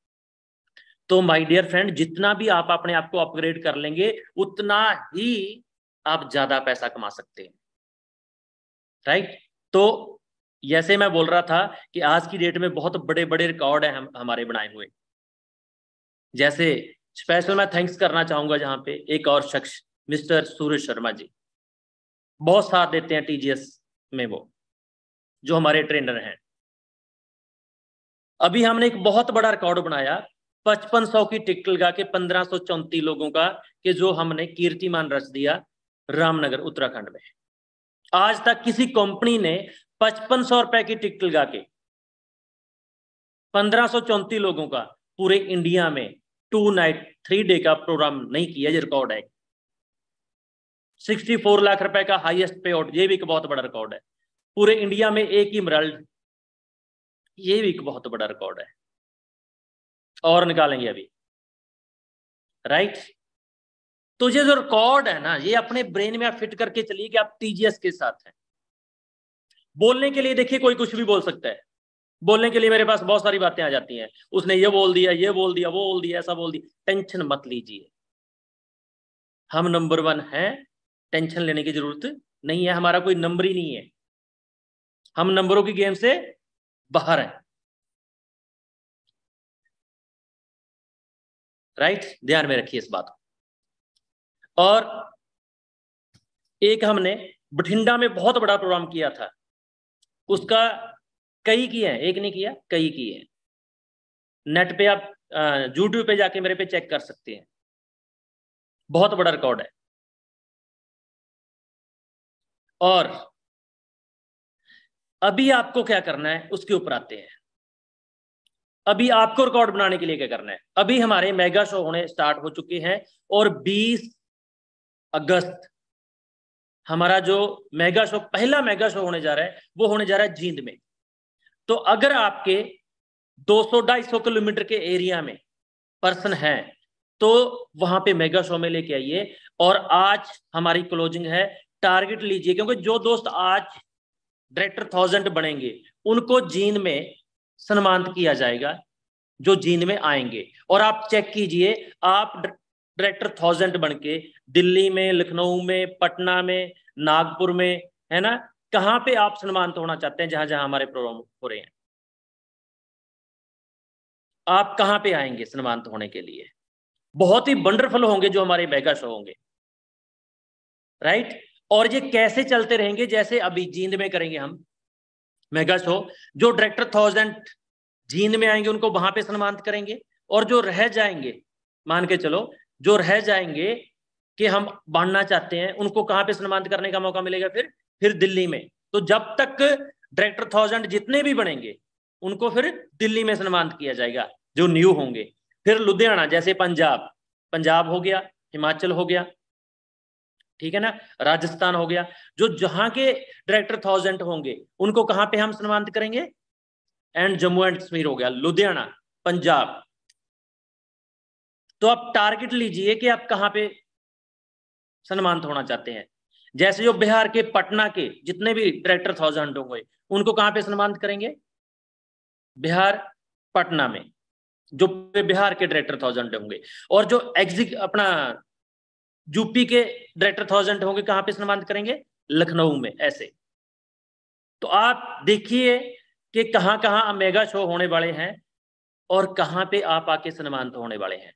तो माय डियर फ्रेंड जितना भी आप अपने आप को अपग्रेड कर लेंगे उतना ही आप ज्यादा पैसा कमा सकते हैं राइट तो जैसे मैं बोल रहा था कि आज की डेट में बहुत बड़े बड़े रिकॉर्ड हैं हम हमारे बनाए हुए जैसे स्पेशल मैं थैंक्स करना चाहूंगा जहां पे एक और शख्स मिस्टर सूर्य शर्मा जी बहुत साथ देते हैं टीजीएस में वो जो हमारे ट्रेनर हैं अभी हमने एक बहुत बड़ा रिकॉर्ड बनाया पचपन सौ की टिकट लगा के पंद्रह सौ चौंतीस लोगों का कि जो हमने कीर्तिमान रच दिया रामनगर उत्तराखंड में आज तक किसी कंपनी ने पचपन सौ रुपए की टिकट लगा के पंद्रह सौ चौंतीस लोगों का पूरे इंडिया में टू नाइट थ्री डे का प्रोग्राम नहीं किया ये रिकॉर्ड है 64 लाख रुपए का हाईएस्ट पे आउट ये भी एक बहुत बड़ा रिकॉर्ड है पूरे इंडिया में एक ही मरल्ड ये भी एक बहुत बड़ा रिकॉर्ड है और निकालेंगे अभी राइट तो ये जो रिकॉर्ड है ना ये अपने ब्रेन में आप फिट करके चलिए कि आप टीजीएस के साथ हैं बोलने के लिए देखिए कोई कुछ भी बोल सकता है बोलने के लिए मेरे पास बहुत सारी बातें आ जाती हैं उसने ये बोल दिया ये बोल दिया वो बोल दिया ऐसा बोल दिया टेंशन मत लीजिए हम नंबर वन हैं टेंशन लेने की जरूरत नहीं है हमारा कोई नंबर ही नहीं है हम नंबरों की गेम से बाहर हैं राइट ध्यान में रखिए इस बात को और एक हमने बठिंडा में बहुत बड़ा प्रोग्राम किया था उसका कई की है एक नहीं किया कई की है नेट पे आप यूट्यूब पे जाके मेरे पे चेक कर सकते हैं बहुत बड़ा रिकॉर्ड है और अभी आपको क्या करना है उसके ऊपर आते हैं अभी आपको रिकॉर्ड बनाने के लिए क्या करना है अभी हमारे मेगा शो होने स्टार्ट हो चुके हैं और 20 अगस्त हमारा जो मेगा शो पहला मेगा शो होने जा रहा है वो होने जा रहा है जींद में तो अगर आपके 200-250 किलोमीटर के एरिया में पर्सन है तो वहां पे मेगा शो में लेके आइए और आज हमारी क्लोजिंग है टारगेट लीजिए क्योंकि जो दोस्त आज डायरेक्टर थाउजेंड बनेंगे उनको जीन में सम्मानित किया जाएगा जो जीन में आएंगे और आप चेक कीजिए आप डायरेक्टर थाउजेंड बन के दिल्ली में लखनऊ में पटना में नागपुर में है ना कहाँ पे आप सम्मानित होना चाहते हैं जहां जहां हमारे प्रोग्राम हो रहे हैं आप कहाँ पे आएंगे सम्मानित होने के लिए बहुत ही वंडरफुल होंगे जो हमारे मेगा शो होंगे राइट और ये कैसे चलते रहेंगे जैसे अभी जींद में करेंगे हम मेगा शो जो डायरेक्टर थाउजेंड जींद में आएंगे उनको वहां पे सम्मानित करेंगे और जो रह जाएंगे मान के चलो जो रह जाएंगे कि हम बांटना चाहते हैं उनको कहाँ पे सम्मानित करने का मौका मिलेगा फिर फिर दिल्ली में तो जब तक डायरेक्टर थाउजेंड जितने भी बनेंगे उनको फिर दिल्ली में सम्मानित किया जाएगा जो न्यू होंगे फिर लुधियाना जैसे पंजाब पंजाब हो गया हिमाचल हो गया ठीक है ना राजस्थान हो गया जो जहां के डायरेक्टर थाउजेंड होंगे उनको कहां पे हम सम्मानित करेंगे एंड जम्मू एंड कश्मीर हो गया लुधियाना पंजाब तो आप टारगेट लीजिए कि आप कहां पे सम्मानित होना चाहते हैं जैसे जो बिहार के पटना के जितने भी डायरेक्टर थाउजेंड होंगे उनको कहाँ पे सम्मानित करेंगे बिहार पटना में जो बिहार के डायरेक्टर थाउजेंड होंगे और जो एग्जिक अपना यूपी के डायरेक्टर थाउजेंड होंगे कहाँ पे सम्मानित करेंगे लखनऊ में ऐसे तो आप देखिए कि कहाँ कहाँ मेगा शो होने वाले हैं और कहाँ पे आप आके सम्मानित होने वाले हैं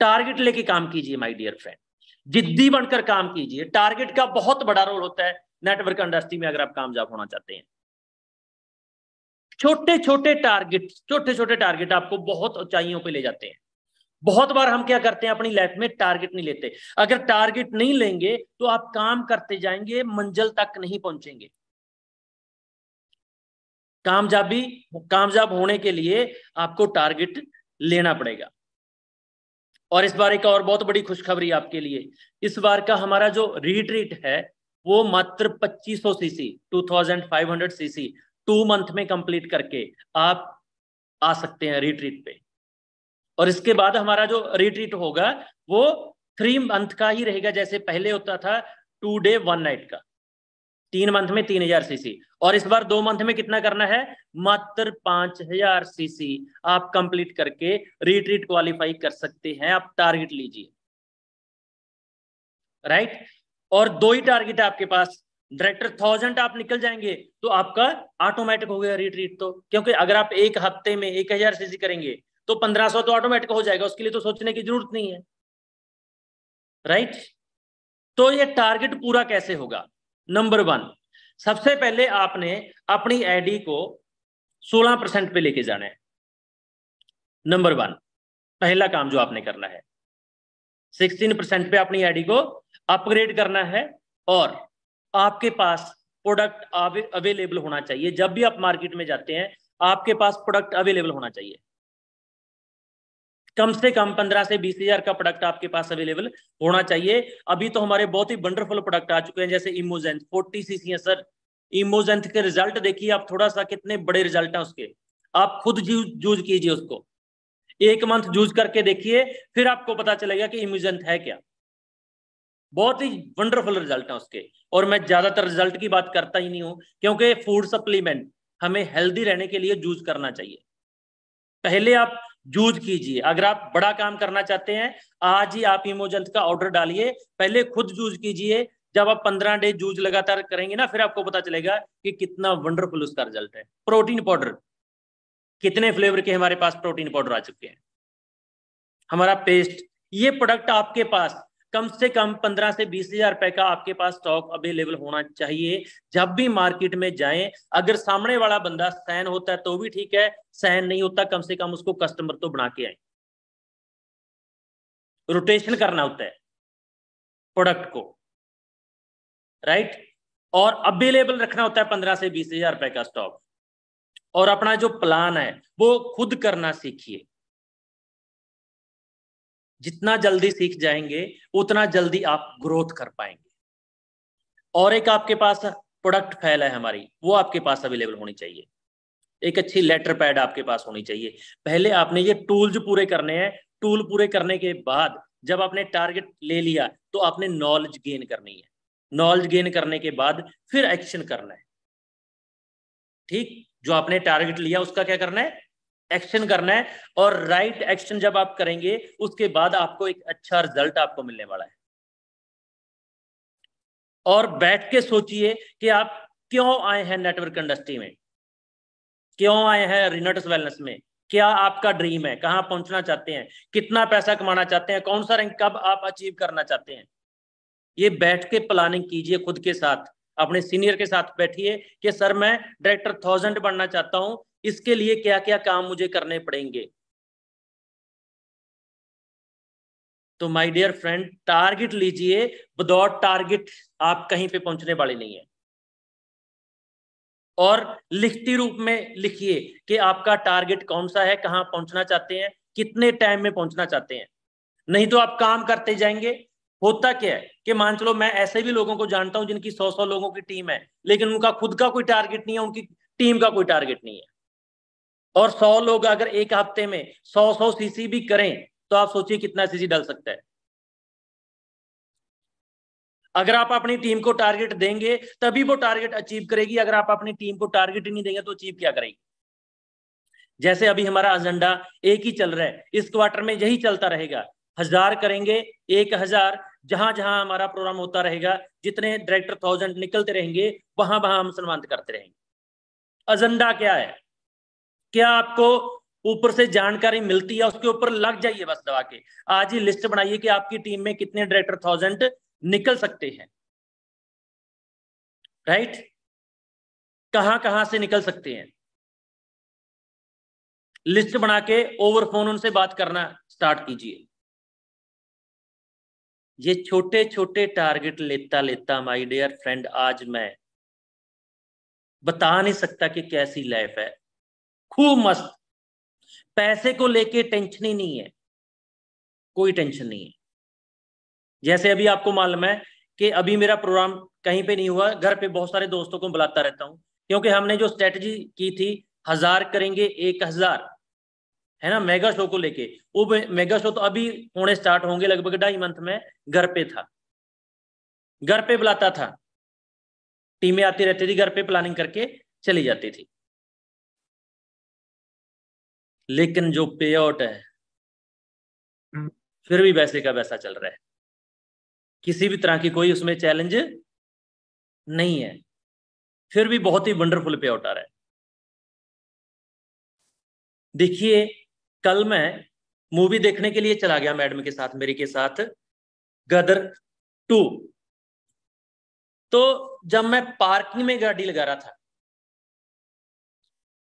टारगेट लेके काम कीजिए माय डियर फ्रेंड जिद्दी बनकर काम कीजिए टारगेट का बहुत बड़ा रोल होता है नेटवर्क इंडस्ट्री में अगर आप कामयाब होना चाहते हैं छोटे छोटे टारगेट छोटे छोटे टारगेट आपको बहुत ऊंचाइयों पे ले जाते हैं बहुत बार हम क्या करते हैं अपनी लाइफ में टारगेट नहीं लेते अगर टारगेट नहीं लेंगे तो आप काम करते जाएंगे मंजिल तक नहीं पहुंचेंगे कामयाबी कामयाब होने के लिए आपको टारगेट लेना पड़ेगा और इस बार एक और बहुत बड़ी खुशखबरी आपके लिए इस बार का हमारा जो रिट्रीट है वो मात्र 2500 सीसी 2500 सीसी टू मंथ में कंप्लीट करके आप आ सकते हैं रिट्रीट पे और इसके बाद हमारा जो रिट्रीट होगा वो थ्री मंथ का ही रहेगा जैसे पहले होता था टू डे वन नाइट का तीन मंथ में तीन हजार सीसी और इस बार दो मंथ में कितना करना है मात्र पांच हजार सीसी आप कंप्लीट करके रिट्रीट क्वालिफाई कर सकते हैं आप टारगेट लीजिए राइट और दो ही टारगेट है आपके पास डायरेक्टर थाउजेंड आप निकल जाएंगे तो आपका ऑटोमेटिक हो गया रिट्रीट तो क्योंकि अगर आप एक हफ्ते में एक हजार सीसी करेंगे तो पंद्रह सौ तो ऑटोमेटिक हो जाएगा उसके लिए तो सोचने की जरूरत नहीं है राइट तो ये टारगेट पूरा कैसे होगा नंबर वन सबसे पहले आपने अपनी आईडी को 16 परसेंट पे लेके जाना है नंबर वन पहला काम जो आपने करना है 16 परसेंट पे अपनी आईडी को अपग्रेड करना है और आपके पास प्रोडक्ट अवेलेबल होना चाहिए जब भी आप मार्केट में जाते हैं आपके पास प्रोडक्ट अवेलेबल होना चाहिए कम से कम पंद्रह से बीस हजार का प्रोडक्ट आपके पास अवेलेबल होना चाहिए अभी तो हमारे बहुत ही वंडरफुल प्रोडक्ट आ चुके हैं जैसे इमोजेंथ फोर्टी सीसी है सर इमोजेंथ के रिजल्ट देखिए आप थोड़ा सा कितने बड़े रिजल्ट है उसके आप खुद यूज कीजिए उसको एक मंथ यूज करके देखिए फिर आपको पता चलेगा कि इमोजेंथ है क्या बहुत ही वंडरफुल रिजल्ट है उसके और मैं ज्यादातर रिजल्ट की बात करता ही नहीं हूं क्योंकि फूड सप्लीमेंट हमें हेल्दी रहने के लिए यूज करना चाहिए पहले आप यूज कीजिए अगर आप बड़ा काम करना चाहते हैं आज ही आप इमोजंत का ऑर्डर डालिए पहले खुद यूज कीजिए जब आप पंद्रह डे यूज लगातार करेंगे ना फिर आपको पता चलेगा कि कितना वंडरफुल उसका रिजल्ट है प्रोटीन पाउडर कितने फ्लेवर के हमारे पास प्रोटीन पाउडर आ चुके हैं हमारा पेस्ट ये प्रोडक्ट आपके पास कम से कम पंद्रह से बीस हजार रुपए का आपके पास स्टॉक अवेलेबल होना चाहिए जब भी मार्केट में जाएं अगर सामने वाला बंदा सहन होता है तो भी ठीक है सहन नहीं होता कम से कम उसको कस्टमर तो बना के आए रोटेशन करना होता है प्रोडक्ट को राइट और अवेलेबल रखना होता है पंद्रह से बीस हजार रुपए का स्टॉक और अपना जो प्लान है वो खुद करना सीखिए जितना जल्दी सीख जाएंगे उतना जल्दी आप ग्रोथ कर पाएंगे और एक आपके पास प्रोडक्ट फाइल है हमारी वो आपके पास अवेलेबल होनी चाहिए एक अच्छी लेटर पैड आपके पास होनी चाहिए पहले आपने ये टूल जो पूरे करने हैं टूल पूरे करने के बाद जब आपने टारगेट ले लिया तो आपने नॉलेज गेन करनी है नॉलेज गेन करने के बाद फिर एक्शन करना है ठीक जो आपने टारगेट लिया उसका क्या करना है एक्शन करना है और राइट एक्शन जब आप करेंगे उसके बाद आपको एक अच्छा रिजल्ट आपको मिलने वाला है और बैठ के सोचिए कि आप क्यों आए हैं नेटवर्क इंडस्ट्री में क्यों आए हैं रिनर्टस वेलनेस में क्या आपका ड्रीम है कहां पहुंचना चाहते हैं कितना पैसा कमाना चाहते हैं कौन सा रैंक कब आप अचीव करना चाहते हैं ये बैठ के प्लानिंग कीजिए खुद के साथ अपने सीनियर के साथ बैठिए कि सर मैं डायरेक्टर थाउजेंड बनना चाहता हूं इसके लिए क्या क्या काम मुझे करने पड़ेंगे तो माय डियर फ्रेंड टारगेट लीजिए विदाउट टारगेट आप कहीं पे पहुंचने वाले नहीं है और लिखती रूप में लिखिए कि आपका टारगेट कौन सा है कहां पहुंचना चाहते हैं कितने टाइम में पहुंचना चाहते हैं नहीं तो आप काम करते जाएंगे होता क्या है कि मान चलो मैं ऐसे भी लोगों को जानता हूं जिनकी सौ सौ लोगों की टीम है लेकिन उनका खुद का कोई टारगेट नहीं है उनकी टीम का कोई टारगेट नहीं है और सौ लोग अगर एक हफ्ते में सौ सौ सीसी भी करें तो आप सोचिए कितना सीसी डल सकता है अगर आप अपनी टीम को टारगेट देंगे तभी वो टारगेट अचीव करेगी अगर आप अपनी टीम को टारगेट ही नहीं देंगे तो अचीव क्या करेगी जैसे अभी हमारा एजेंडा एक ही चल रहा है इस क्वार्टर में यही चलता रहेगा हजार करेंगे एक हजार जहां जहां हमारा प्रोग्राम होता रहेगा जितने डायरेक्टर थाउजेंड निकलते रहेंगे वहां वहां हम सम्मानित करते रहेंगे एजेंडा क्या है क्या आपको ऊपर से जानकारी मिलती है उसके ऊपर लग जाइए बस दवा के आज ही लिस्ट बनाइए कि आपकी टीम में कितने डायरेक्टर थाउजेंड निकल सकते हैं राइट कहां कहां से निकल सकते हैं लिस्ट बना के ओवर फोन उनसे बात करना स्टार्ट कीजिए ये छोटे छोटे टारगेट लेता लेता माय डियर फ्रेंड आज मैं बता नहीं सकता कि कैसी लाइफ है खूब मस्त पैसे को लेके टेंशन ही नहीं है कोई टेंशन नहीं है जैसे अभी आपको मालूम है कि अभी मेरा प्रोग्राम कहीं पे नहीं हुआ घर पे बहुत सारे दोस्तों को बुलाता रहता हूं क्योंकि हमने जो स्ट्रेटजी की थी हजार करेंगे एक हजार है ना मेगा शो को लेके वो मेगा शो तो अभी होने स्टार्ट होंगे लगभग ढाई मंथ में घर पे था घर पे बुलाता था टीमें आती रहती थी घर पे प्लानिंग करके चली जाती थी लेकिन जो पे आउट है हम्म। फिर भी वैसे का वैसा चल रहा है किसी भी तरह की कोई उसमें चैलेंज नहीं है फिर भी बहुत ही वंडरफुल पे आउट आ रहा है देखिए कल मैं मूवी देखने के लिए चला गया मैडम के साथ मेरी के साथ गदर टू तो जब मैं पार्किंग में गाड़ी लगा रहा था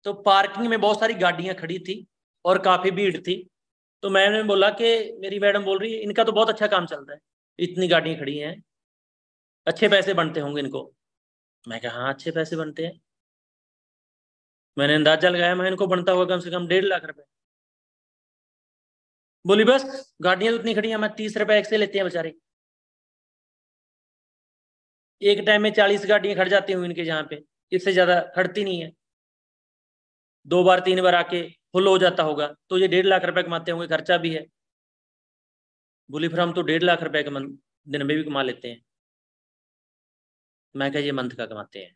तो पार्किंग में बहुत सारी गाड़ियां खड़ी थी और काफी भीड़ थी तो मैंने बोला कि मेरी मैडम बोल रही है इनका तो बहुत अच्छा काम चल रहा है इतनी गाड़ियां खड़ी हैं अच्छे पैसे बनते होंगे इनको मैं कहा हाँ अच्छे पैसे बनते हैं मैंने अंदाजा लगाया मैं इनको बनता हुआ कम से कम डेढ़ लाख रुपए बोली बस गाड़ियां उतनी तो खड़ी हैं मैं तीस रुपए एक से लेते हैं बेचारे एक टाइम में चालीस गाड़ियां खड़ जाती हूँ इनके यहाँ पे इससे ज्यादा खड़ती नहीं है दो बार तीन बार आके फुल हो जाता होगा तो ये डेढ़ लाख रुपए कमाते होंगे खर्चा भी है बुली फर्म तो डेढ़ लाख रुपए दिन में भी कमा लेते हैं मैं कह ये मंथ का कमाते हैं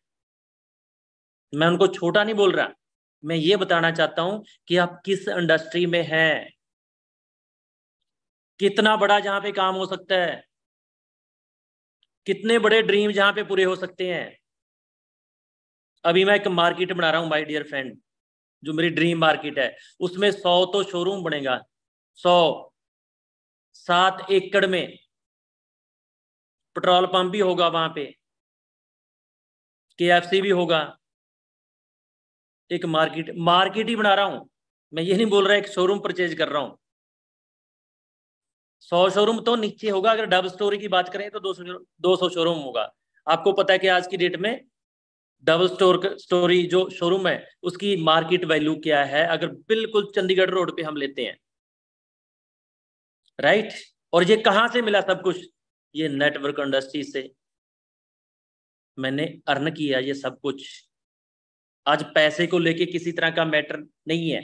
मैं उनको छोटा नहीं बोल रहा मैं ये बताना चाहता हूं कि आप किस इंडस्ट्री में हैं कितना बड़ा जहां पे काम हो सकता है कितने बड़े ड्रीम जहां पे पूरे हो सकते हैं अभी मैं एक मार्केट बना रहा हूं माय डियर फ्रेंड जो मेरी ड्रीम मार्केट है उसमें सौ तो शोरूम बनेगा सौ सात एकड़ में पेट्रोल पंप भी होगा वहां पे के भी होगा एक मार्केट मार्केट ही बना रहा हूं मैं ये नहीं बोल रहा एक शोरूम परचेज कर रहा हूं सौ शोरूम तो नीचे होगा अगर डबल स्टोरी की बात करें तो दो सौ दो सौ शोरूम होगा आपको पता है कि आज की डेट में डबल स्टोर स्टोरी जो शोरूम है उसकी मार्केट वैल्यू क्या है अगर बिल्कुल चंडीगढ़ रोड पे हम लेते हैं राइट और ये कहां से मिला सब कुछ ये नेटवर्क इंडस्ट्री से मैंने अर्न किया ये सब कुछ आज पैसे को लेके किसी तरह का मैटर नहीं है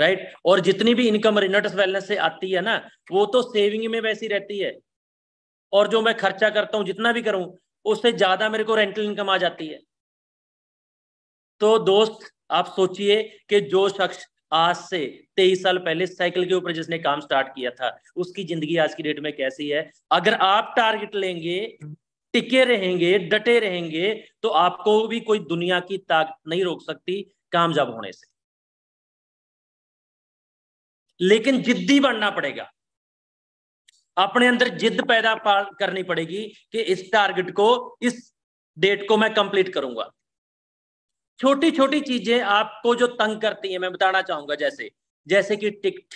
राइट और जितनी भी इनकम रिनटस वेलनेस से आती है ना वो तो सेविंग में वैसी रहती है और जो मैं खर्चा करता हूं जितना भी करूं उससे ज्यादा मेरे को रेंटल इनकम आ जाती है तो दोस्त आप सोचिए कि जो शख्स आज से तेईस साल पहले साइकिल के ऊपर जिसने काम स्टार्ट किया था उसकी जिंदगी आज की डेट में कैसी है अगर आप टारगेट लेंगे टिके रहेंगे डटे रहेंगे तो आपको भी कोई दुनिया की ताकत नहीं रोक सकती कामयाब होने से लेकिन जिद्दी बनना पड़ेगा अपने अंदर जिद पैदा करनी पड़ेगी कि इस टारगेट को इस डेट को मैं कंप्लीट करूंगा छोटी छोटी चीजें आपको जो तंग करती है मैं बताना चाहूंगा जैसे जैसे कि टिकट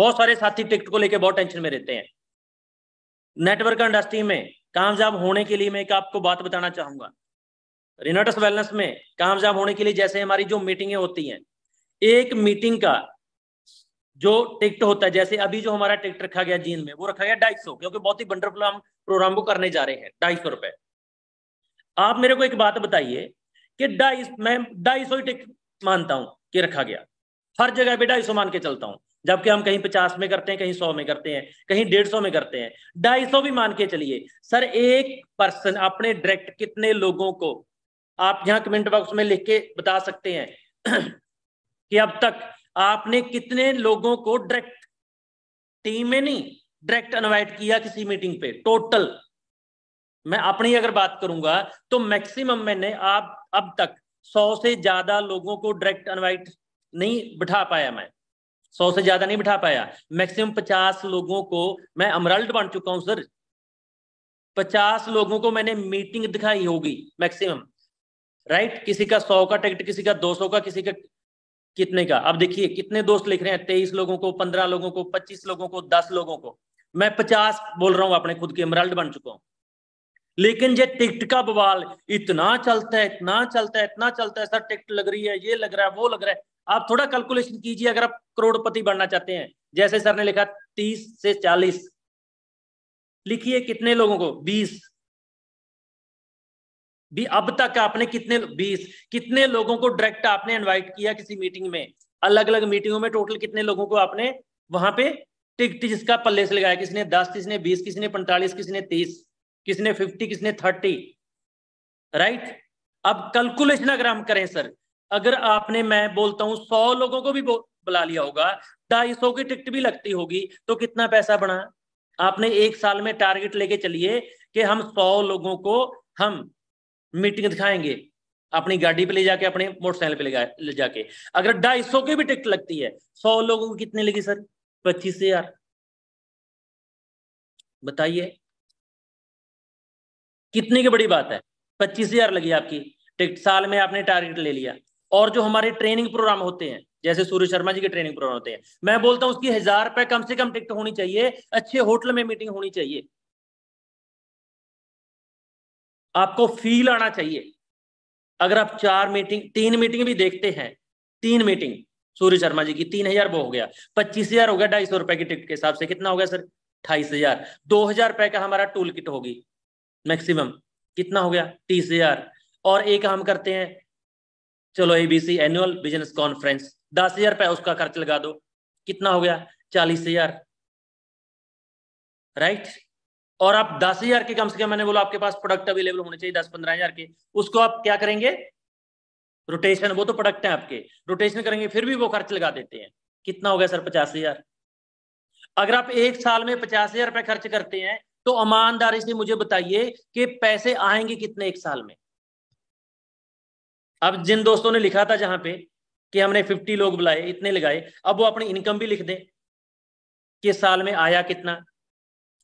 बहुत सारे साथी टिकट को लेकर बहुत टेंशन में रहते हैं नेटवर्क इंडस्ट्री में कामयाब होने के लिए मैं एक आपको बात बताना चाहूंगा रिनोटस वेलनेस में कामयाब होने के लिए जैसे हमारी जो मीटिंगें होती हैं एक मीटिंग का जो टिकट होता है जैसे अभी जो हमारा टिकट रखा गया जींद में वो रखा गया ढाई सौ क्योंकि बहुत ही वंडरफुल हम प्रोग्राम को करने जा रहे हैं ढाई सौ रुपए आप मेरे को एक बात बताइए कि ढाई मैं ढाई सौ ही टिकट मानता हूं कि रखा गया हर जगह पे ढाई सौ मान के चलता हूं जबकि हम कहीं पचास में करते हैं कहीं सौ में करते हैं कहीं डेढ़ सौ में करते हैं ढाई सौ भी मान के चलिए सर एक पर्सन अपने डायरेक्ट कितने लोगों को आप यहाँ कमेंट बॉक्स में लिख के बता सकते हैं कि अब तक आपने कितने लोगों को डायरेक्ट टीम में नहीं डायरेक्ट इनवाइट किया किसी मीटिंग पे टोटल मैं अपनी अगर बात करूंगा तो मैक्सिमम मैंने आप अब तक सौ से ज्यादा लोगों को डायरेक्ट इनवाइट नहीं बिठा पाया मैं सौ से ज्यादा नहीं बिठा पाया मैक्सिमम पचास लोगों को मैं अमरल्ट बन चुका हूं सर पचास लोगों को मैंने मीटिंग दिखाई होगी मैक्सिमम राइट किसी का सौ का टिकट किसी का दो सौ का किसी का कितने का अब देखिए कितने दोस्त लिख रहे हैं तेईस लोगों को पंद्रह लोगों को पच्चीस लोगों को दस लोगों को मैं पचास बोल रहा हूं अपने खुद के इमराल्ड बन चुका हूं लेकिन ये टिकट का बवाल इतना चलता है इतना चलता है इतना चलता है सर टिकट लग रही है ये लग रहा है वो लग रहा है आप थोड़ा कैलकुलेशन कीजिए अगर आप करोड़पति बनना चाहते हैं जैसे सर ने लिखा तीस से चालीस लिखिए कितने लोगों को बीस भी अब तक आपने कितने बीस कितने लोगों को डायरेक्ट आपने इनवाइट किया किसी मीटिंग में अलग अलग मीटिंगों में टोटल कितने लोगों को आपने वहां पे टिकट जिसका पल्ले से लगाया किसने दस किसने बीस किसने पैंतालीस किसने तीस किसने फिफ्टी किसने थर्टी राइट अब कैलकुलेशन अगर हम करें सर अगर आपने मैं बोलता हूं सौ लोगों को भी बुला लिया होगा ढाई सौ की टिकट भी लगती होगी तो कितना पैसा बना आपने एक साल में टारगेट लेके चलिए कि हम सौ लोगों को हम मीटिंग दिखाएंगे अपनी गाड़ी पे ले जाके अपने मोटरसाइकिल पे ले, जाके अगर ढाई सौ की भी टिकट लगती है सौ लोगों को कितने लगी सर पच्चीस हजार बताइए कितनी की बड़ी बात है पच्चीस हजार लगी आपकी टिकट साल में आपने टारगेट ले लिया और जो हमारे ट्रेनिंग प्रोग्राम होते हैं जैसे सूर्य शर्मा जी के ट्रेनिंग प्रोग्राम होते हैं मैं बोलता हूँ उसकी हजार रुपए कम से कम टिकट होनी चाहिए अच्छे होटल में मीटिंग होनी चाहिए आपको फील आना चाहिए अगर आप चार मीटिंग तीन मीटिंग भी देखते हैं तीन मीटिंग सूर्य शर्मा जी की तीन हजार वो हो गया पच्चीस हजार हो गया ढाई सौ रुपए की टिकट के हिसाब से कितना हो गया सर अठाईस हजार दो हजार रुपए का हमारा टूल किट होगी मैक्सिमम कितना हो गया तीस हजार और एक हम करते हैं चलो एबीसी एनुअल बिजनेस कॉन्फ्रेंस दस हजार रुपया उसका खर्च लगा दो कितना हो गया चालीस हजार राइट और आप दस हजार के कम से कम मैंने बोला आपके पास प्रोडक्ट अवेलेबल होने चाहिए दस पंद्रह हजार के उसको आप क्या करेंगे रोटेशन वो तो प्रोडक्ट है आपके रोटेशन करेंगे फिर भी वो खर्च लगा देते हैं कितना हो गया सर पचास हजार अगर आप एक साल में पचास हजार रुपये खर्च करते हैं तो ईमानदारी से मुझे बताइए कि पैसे आएंगे कितने एक साल में अब जिन दोस्तों ने लिखा था जहां पे कि हमने फिफ्टी लोग बुलाए इतने लगाए अब वो अपनी इनकम भी लिख दें कि साल में आया कितना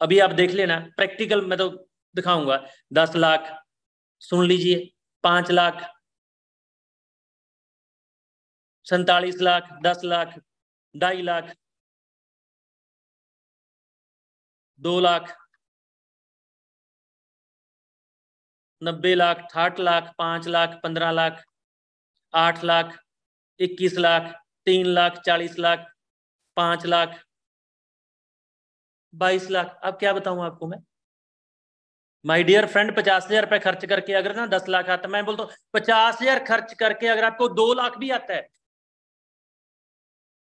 अभी आप देख लेना प्रैक्टिकल मैं तो दिखाऊंगा दस लाख सुन लीजिए पांच लाख सैतालीस लाख दस लाख ढाई लाख दो लाख नब्बे लाख ठाठ लाख पांच लाख पंद्रह लाख आठ लाख इक्कीस लाख तीन लाख चालीस लाख पांच लाख बाईस लाख अब क्या बताऊं आपको मैं माय डियर फ्रेंड पचास हजार रुपए खर्च करके अगर ना दस लाख आता मैं बोलता हूँ पचास हजार खर्च करके अगर आपको दो लाख भी आता है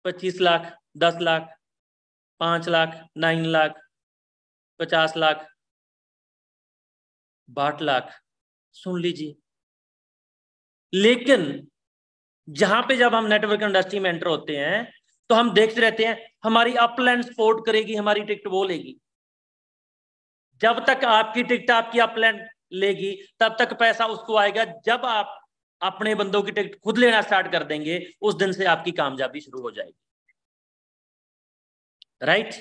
पच्चीस लाख दस लाख पांच लाख नाइन लाख पचास लाख बाट लाख सुन लीजिए लेकिन जहां पे जब हम नेटवर्क इंडस्ट्री में एंटर होते हैं तो हम देखते रहते हैं हमारी अपलैंड सपोर्ट करेगी हमारी टिकट वो लेगी जब तक आपकी टिकट आपकी अपलैंड लेगी तब तक पैसा उसको आएगा जब आप अपने बंदों की टिकट खुद लेना स्टार्ट कर देंगे उस दिन से आपकी कामयाबी शुरू हो जाएगी राइट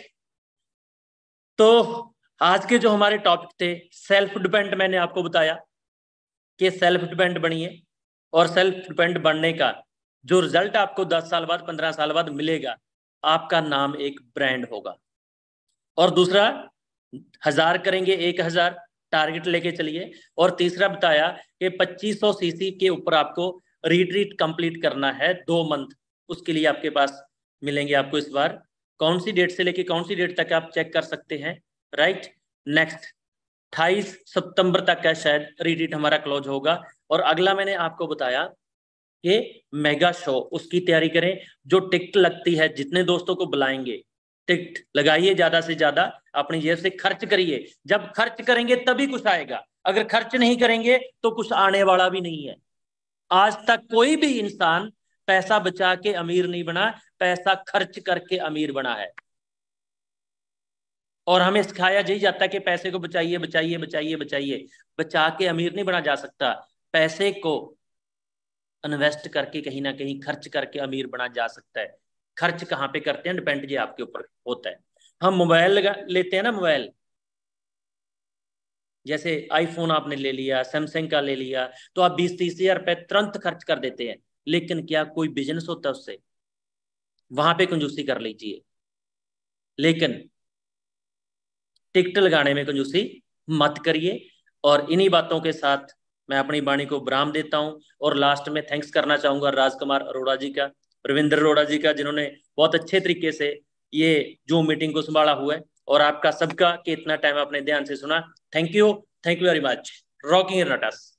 तो आज के जो हमारे टॉपिक थे सेल्फ डिपेंड मैंने आपको बताया कि सेल्फ डिपेंड बनिए और सेल्फ डिपेंड बनने का जो रिजल्ट आपको 10 साल बाद 15 साल बाद मिलेगा आपका नाम एक ब्रांड होगा और दूसरा हजार करेंगे एक हजार टारगेट लेके चलिए और तीसरा बताया कि 2500 सीसी के ऊपर आपको रिट्रीट कंप्लीट करना है दो मंथ उसके लिए आपके पास मिलेंगे आपको इस बार कौन सी डेट से लेके कौन सी डेट तक आप चेक कर सकते हैं राइट नेक्स्ट अट्ठाईस सितंबर तक का शायद रिट्रीट हमारा क्लोज होगा और अगला मैंने आपको बताया ये मेगा शो उसकी तैयारी करें जो टिकट लगती है जितने दोस्तों को बुलाएंगे टिकट लगाइए ज्यादा से ज्यादा अपनी जेब से खर्च करिए जब खर्च करेंगे तभी कुछ आएगा अगर खर्च नहीं करेंगे तो कुछ आने वाला भी नहीं है आज तक कोई भी इंसान पैसा बचा के अमीर नहीं बना पैसा खर्च करके अमीर बना है और हमें सिखाया यही जाता है कि पैसे को बचाइए बचाइए बचाइए बचाइए बचा के अमीर नहीं बना जा सकता पैसे को इन्वेस्ट करके कहीं ना कहीं खर्च करके अमीर बना जा सकता है खर्च कहाँ पे करते हैं डिपेंड ये आपके ऊपर होता है हम मोबाइल लगा लेते हैं ना मोबाइल जैसे आईफोन आपने ले लिया सैमसंग का ले लिया तो आप बीस तीस हजार रुपए तुरंत खर्च कर देते हैं लेकिन क्या कोई बिजनेस होता है उससे वहां पे कंजूसी कर लीजिए लेकिन टिकट लगाने में कंजूसी मत करिए और इन्हीं बातों के साथ मैं अपनी वाणी को विराम देता हूँ और लास्ट में थैंक्स करना चाहूंगा राजकुमार अरोड़ा जी का रविंद्र अरोड़ा जी का जिन्होंने बहुत अच्छे तरीके से ये जूम मीटिंग को संभाला हुआ है और आपका सबका कि इतना टाइम आपने ध्यान से सुना thank you thank you very much rocking रटस